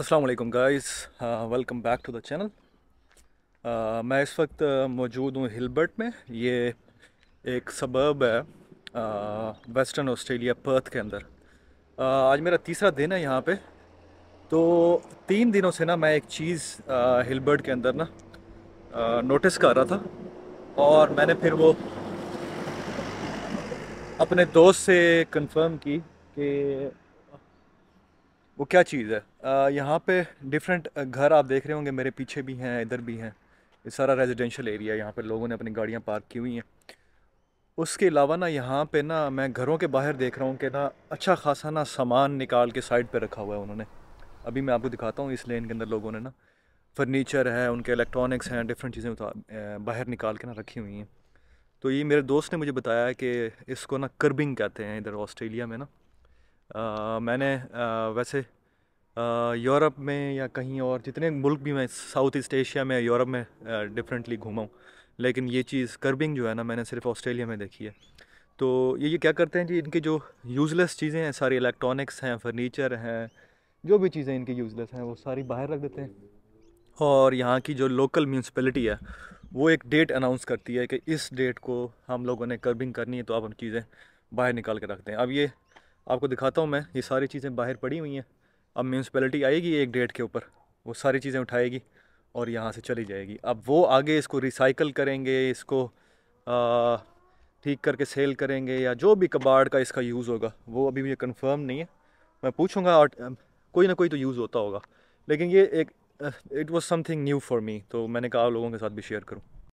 Aslam guys welcome back to the channel मैं इस वक्त uh, मौजूद हूँ हिलबर्ट में ये एक सबब है वेस्टर्न ऑस्ट्रेलिया पर्थ के अंदर uh, आज मेरा तीसरा दिन है यहाँ पे तो तीन दिनों से ना मैं एक चीज़ uh, हिलबर्ट uh, के अंदर ना uh, नोटिस कर रहा था और मैंने फिर वो अपने दोस्त से कंफर्म की कि वो क्या चीज़ है यहाँ पे डिफरेंट घर आप देख रहे होंगे मेरे पीछे भी हैं इधर भी हैं ये सारा रेजिडेंशियल एरिया यहाँ पे लोगों ने अपनी गाड़ियाँ पार्क की हुई हैं उसके अलावा ना यहाँ पे ना मैं घरों के बाहर देख रहा हूँ कि ना अच्छा खासा ना सामान निकाल के साइड पे रखा हुआ है उन्होंने अभी मैं आपको दिखाता हूँ इस लेन के अंदर लोगों ने ना फर्नीचर है उनके इलेक्ट्रॉनिक्स हैं डिफरेंट चीज़ें बाहर निकाल के ना रखी हुई हैं तो ये मेरे दोस्त ने मुझे बताया कि इसको ना कर्बिंग कहते हैं इधर ऑस्ट्रेलिया में ना आ, मैंने आ, वैसे यूरोप में या कहीं और जितने मुल्क भी मैं साउथ ईस्ट एशिया में यूरोप में डिफरेंटली घूमा हूँ लेकिन ये चीज़ कर्बिंग जो है ना मैंने सिर्फ ऑस्ट्रेलिया में देखी है तो ये ये क्या करते हैं जी इनके जो यूज़लेस चीज़ें हैं सारी इलेक्ट्रॉनिक्स हैं फर्नीचर हैं जो भी चीज़ें इनकी यूज़लेस हैं वो सारी बाहर रख देते हैं और यहाँ की जो लोकल म्यूनसिपलिटी है वो एक डेट अनाउंस करती है कि इस डेट को हम लोगों ने कर्बिंग करनी है तो आप हम चीज़ें बाहर निकाल के रखते हैं अब ये आपको दिखाता हूँ मैं ये सारी चीज़ें बाहर पड़ी हुई हैं अब म्यूनसपैलिटी आएगी एक डेट के ऊपर वो सारी चीज़ें उठाएगी और यहाँ से चली जाएगी अब वो आगे इसको रिसाइकल करेंगे इसको ठीक करके सेल करेंगे या जो भी कबाड़ का इसका यूज़ होगा वो अभी मुझे कंफर्म नहीं है मैं पूछूंगा और कोई ना कोई तो यूज़ होता होगा लेकिन ये एक it was something new for me तो मैंने कहा लोगों के साथ भी शेयर करूँ